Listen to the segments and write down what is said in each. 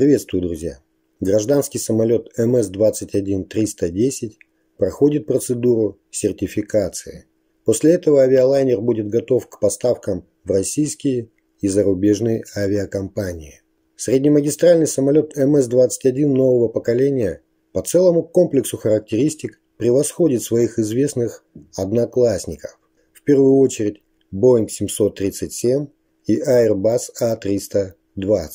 Приветствую, друзья! Гражданский самолет МС-21-310 проходит процедуру сертификации. После этого авиалайнер будет готов к поставкам в российские и зарубежные авиакомпании. Среднемагистральный самолет МС-21 нового поколения по целому комплексу характеристик превосходит своих известных одноклассников. В первую очередь Boeing 737 и Airbus A320. А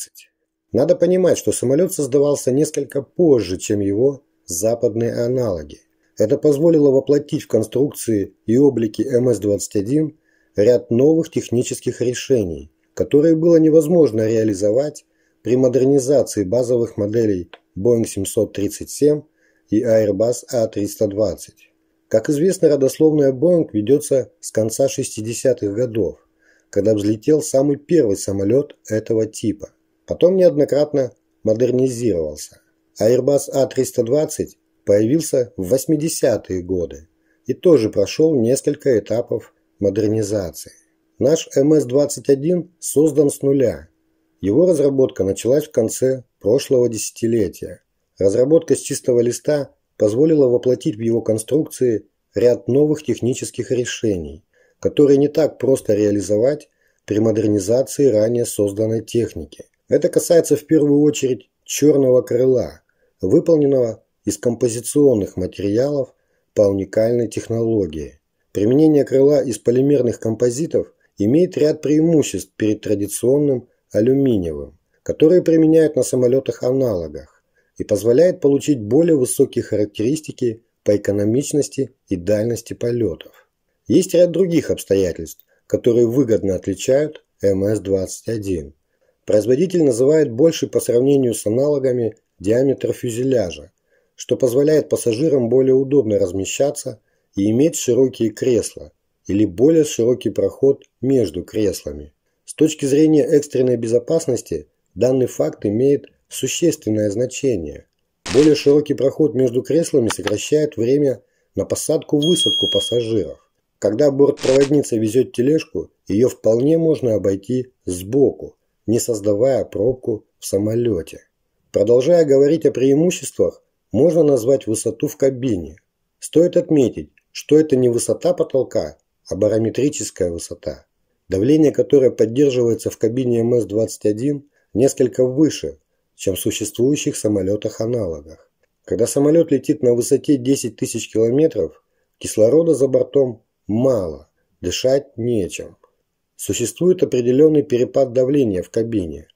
надо понимать, что самолет создавался несколько позже, чем его западные аналоги. Это позволило воплотить в конструкции и облике МС-21 ряд новых технических решений, которые было невозможно реализовать при модернизации базовых моделей Boeing 737 и Airbus A320. А как известно, родословная Boeing ведется с конца 60-х годов, когда взлетел самый первый самолет этого типа – Потом неоднократно модернизировался. Airbus A320 появился в 80-е годы и тоже прошел несколько этапов модернизации. Наш МС-21 создан с нуля. Его разработка началась в конце прошлого десятилетия. Разработка с чистого листа позволила воплотить в его конструкции ряд новых технических решений, которые не так просто реализовать при модернизации ранее созданной техники. Это касается в первую очередь черного крыла, выполненного из композиционных материалов по уникальной технологии. Применение крыла из полимерных композитов имеет ряд преимуществ перед традиционным алюминиевым, которые применяют на самолетах-аналогах и позволяет получить более высокие характеристики по экономичности и дальности полетов. Есть ряд других обстоятельств, которые выгодно отличают МС-21. Производитель называет больше по сравнению с аналогами диаметр фюзеляжа, что позволяет пассажирам более удобно размещаться и иметь широкие кресла или более широкий проход между креслами. С точки зрения экстренной безопасности данный факт имеет существенное значение. Более широкий проход между креслами сокращает время на посадку-высадку пассажиров. Когда бортпроводница везет тележку, ее вполне можно обойти сбоку – не создавая пробку в самолете. Продолжая говорить о преимуществах, можно назвать высоту в кабине. Стоит отметить, что это не высота потолка, а барометрическая высота, давление которой поддерживается в кабине МС-21 несколько выше, чем в существующих самолетах-аналогах. Когда самолет летит на высоте 10 тысяч километров, кислорода за бортом мало, дышать нечем. Существует определенный перепад давления в кабине.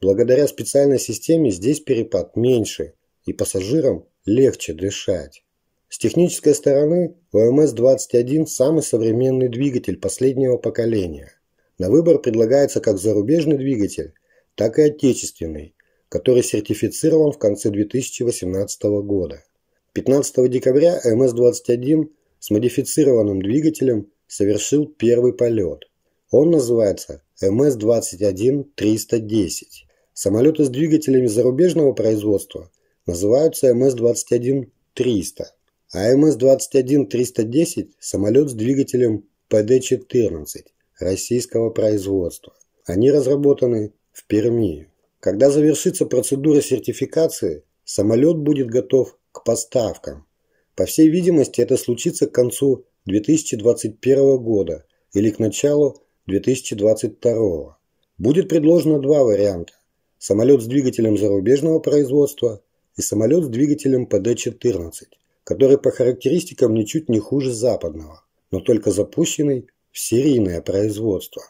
Благодаря специальной системе здесь перепад меньше, и пассажирам легче дышать. С технической стороны ОМС-21 – самый современный двигатель последнего поколения. На выбор предлагается как зарубежный двигатель, так и отечественный, который сертифицирован в конце 2018 года. 15 декабря МС-21 с модифицированным двигателем совершил первый полет. Он называется МС-21-310. Самолеты с двигателями зарубежного производства называются МС-21-300, а МС-21-310 – самолет с двигателем ПД-14 российского производства. Они разработаны в Перми. Когда завершится процедура сертификации, самолет будет готов к поставкам. По всей видимости, это случится к концу 2021 года или к началу 2022. Будет предложено два варианта. Самолет с двигателем зарубежного производства и самолет с двигателем ПД-14, который по характеристикам ничуть не хуже западного, но только запущенный в серийное производство.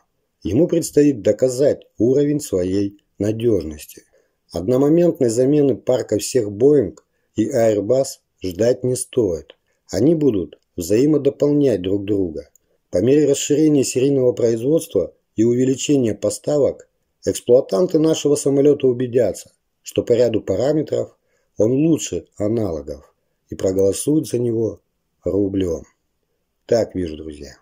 Ему предстоит доказать уровень своей надежности. Одномоментной замены парка всех Boeing и Airbus ждать не стоит. Они будут взаимодополнять друг друга. По мере расширения серийного производства и увеличения поставок, эксплуатанты нашего самолета убедятся, что по ряду параметров он лучше аналогов и проголосуют за него рублем. Так вижу, друзья.